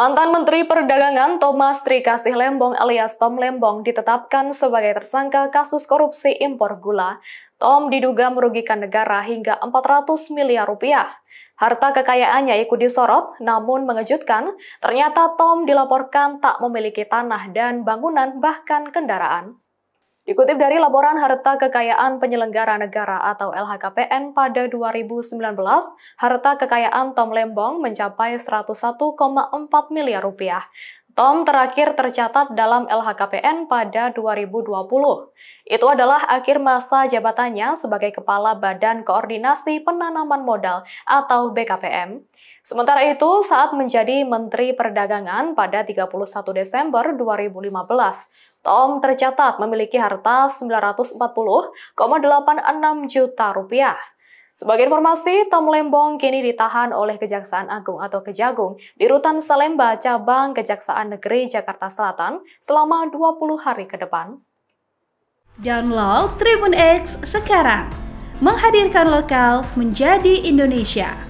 Mantan Menteri Perdagangan Thomas Trikasih Lembong alias Tom Lembong ditetapkan sebagai tersangka kasus korupsi impor gula. Tom diduga merugikan negara hingga 400 miliar rupiah. Harta kekayaannya ikut disorot, namun mengejutkan, ternyata Tom dilaporkan tak memiliki tanah dan bangunan bahkan kendaraan. Dikutip dari laporan harta kekayaan penyelenggara negara atau LHKPN pada 2019, harta kekayaan Tom Lembong mencapai 101,4 miliar rupiah. Tom terakhir tercatat dalam LHKPN pada 2020. Itu adalah akhir masa jabatannya sebagai Kepala Badan Koordinasi Penanaman Modal atau BKPM. Sementara itu, saat menjadi Menteri Perdagangan pada 31 Desember 2015, Tom tercatat memiliki harta 940,86 juta rupiah. Sebagai informasi, Tom Lembong kini ditahan oleh Kejaksaan Agung atau Kejagung di Rutan Salemba, Cabang Kejaksaan Negeri Jakarta Selatan selama 20 hari ke depan. Download Tribun X sekarang, menghadirkan lokal menjadi Indonesia.